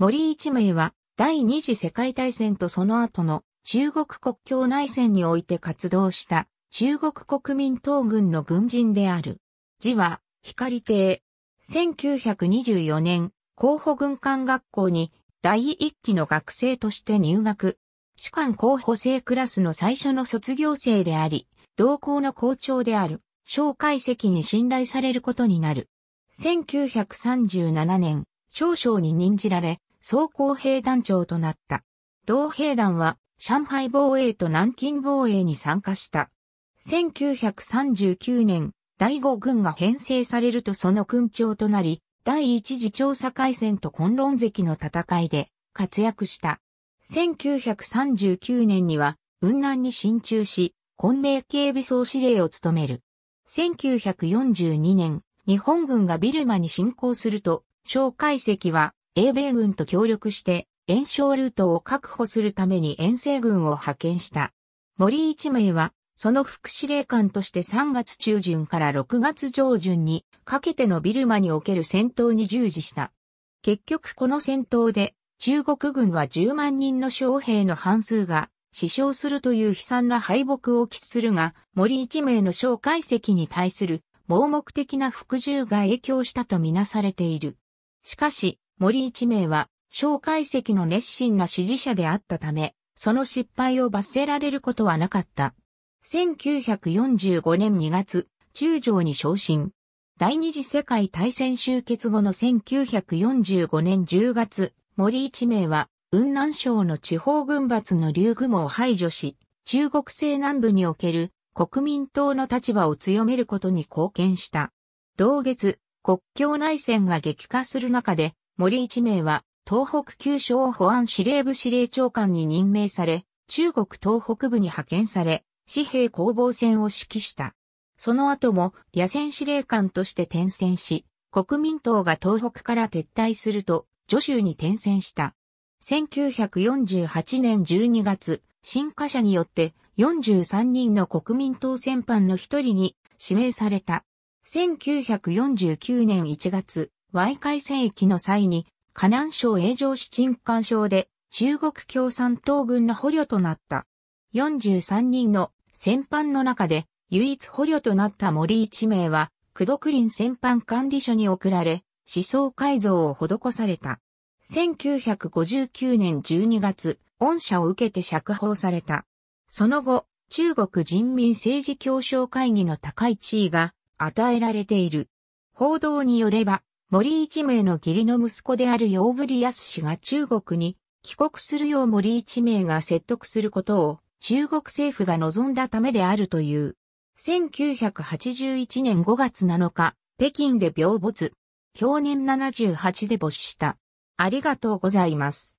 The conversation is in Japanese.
森一明は第二次世界大戦とその後の中国国境内戦において活動した中国国民党軍の軍人である。字は光亭。1924年、候補軍艦学校に第一期の学生として入学。主管候補生クラスの最初の卒業生であり、同校の校長である、小介石に信頼されることになる。1937年、少将に任じられ、総工兵団長となった。同兵団は上海防衛と南京防衛に参加した。1939年、第五軍が編成されるとその軍長となり、第一次調査海戦と混論関の戦いで活躍した。1939年には、雲南に進駐し、混迷警備総司令を務める。1942年、日本軍がビルマに侵攻すると、蒋介石は英米軍と協力して、延焼ルートを確保するために遠征軍を派遣した。森一名は、その副司令官として3月中旬から6月上旬にかけてのビルマにおける戦闘に従事した。結局この戦闘で中国軍は10万人の将兵の半数が死傷するという悲惨な敗北を喫するが、森一名の小介析に対する盲目的な服従が影響したとみなされている。しかし、森一名は、蒋介石の熱心な支持者であったため、その失敗を罰せられることはなかった。1945年2月、中将に昇進。第二次世界大戦終結後の1945年10月、森一名は、雲南省の地方軍閥の竜雲を排除し、中国西南部における国民党の立場を強めることに貢献した。同月、国境内戦が激化する中で、森一名は、東北九州保安司令部司令長官に任命され、中国東北部に派遣され、紙幣攻防戦を指揮した。その後も野戦司令官として転戦し、国民党が東北から撤退すると、助州に転戦した。1948年12月、新華社によって43人の国民党戦犯の一人に指名された。1949年1月、Y 海戦役の際に、河南省永城市鎮関省で中国共産党軍の捕虜となった。43人の戦犯の中で唯一捕虜となった森一名は、九毒林戦犯管理所に送られ、思想改造を施された。1959年12月、恩赦を受けて釈放された。その後、中国人民政治協商会議の高い地位が与えられている。報道によれば、森一名の義理の息子であるヨーブリアス氏が中国に帰国するよう森一名が説得することを中国政府が望んだためであるという。1981年5月7日、北京で病没。去年78で没した。ありがとうございます。